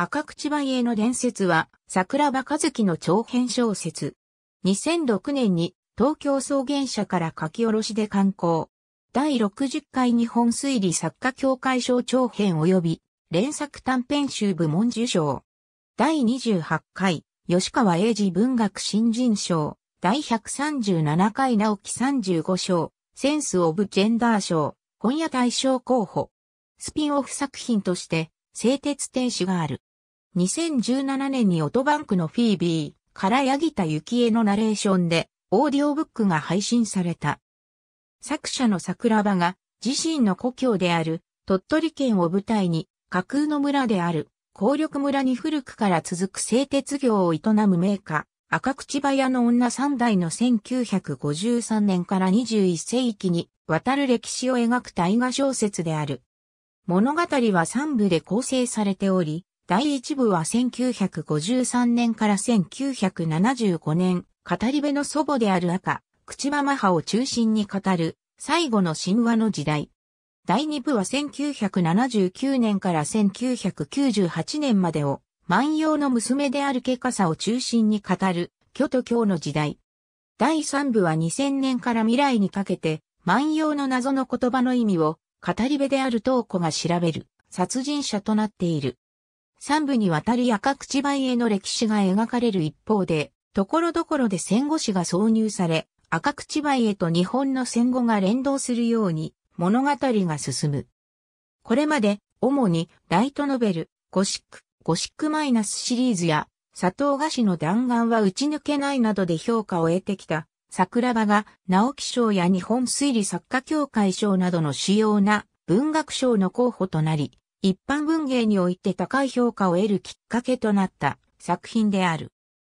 赤口馬英の伝説は、桜庭和樹の長編小説。2006年に東京草原社から書き下ろしで刊行。第60回日本推理作家協会賞長編及び連作短編集部門受賞。第28回吉川英治文学新人賞。第137回直木35賞。センスオブジェンダー賞。今夜大賞候補。スピンオフ作品として、製鉄停止がある。2017年にオトバンクのフィービーからヤタ田幸恵のナレーションでオーディオブックが配信された。作者の桜庭が自身の故郷である鳥取県を舞台に架空の村である高緑村に古くから続く製鉄業を営む名家赤口葉屋の女三代の1953年から21世紀に渡る歴史を描く大河小説である。物語は三部で構成されており、第一部は1953年から1975年、語り部の祖母である赤、口場マハを中心に語る、最後の神話の時代。第二部は1979年から1998年までを、万葉の娘であるケカサを中心に語る、虚と巨の時代。第三部は2000年から未来にかけて、万葉の謎の言葉の意味を、語り部である東子が調べる、殺人者となっている。三部にわたり赤口梅への歴史が描かれる一方で、ところどころで戦後史が挿入され、赤口梅へと日本の戦後が連動するように物語が進む。これまで、主にライトノベル、ゴシック、ゴシックマイナスシリーズや、砂糖菓子の弾丸は打ち抜けないなどで評価を得てきた、桜庭が直木賞や日本推理作家協会賞などの主要な文学賞の候補となり、一般文芸において高い評価を得るきっかけとなった作品である。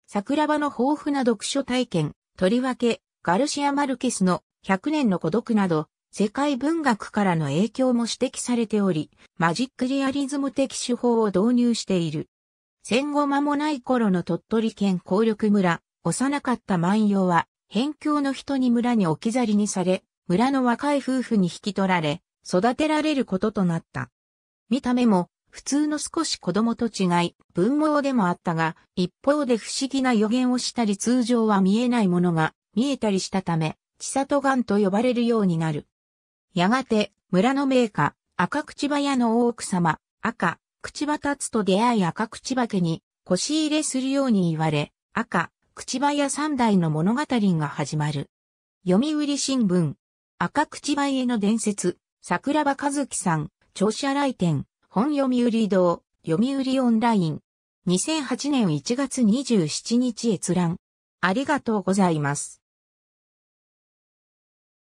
桜庭の豊富な読書体験、とりわけ、ガルシア・マルケスの100年の孤独など、世界文学からの影響も指摘されており、マジックリアリズム的手法を導入している。戦後間もない頃の鳥取県高力村、幼かった万葉は、辺境の人に村に置き去りにされ、村の若い夫婦に引き取られ、育てられることとなった。見た目も普通の少し子供と違い、文盲でもあったが、一方で不思議な予言をしたり通常は見えないものが見えたりしたため、千里眼と呼ばれるようになる。やがて、村の名家、赤口葉屋の大奥様、赤、口葉つと出会い赤口葉家に、腰入れするように言われ、赤、口葉屋三代の物語が始まる。読売新聞、赤口葉家の伝説、桜庭和樹さん、庁舎来店、本読売堂、読売オンライン。2008年1月27日閲覧。ありがとうございます。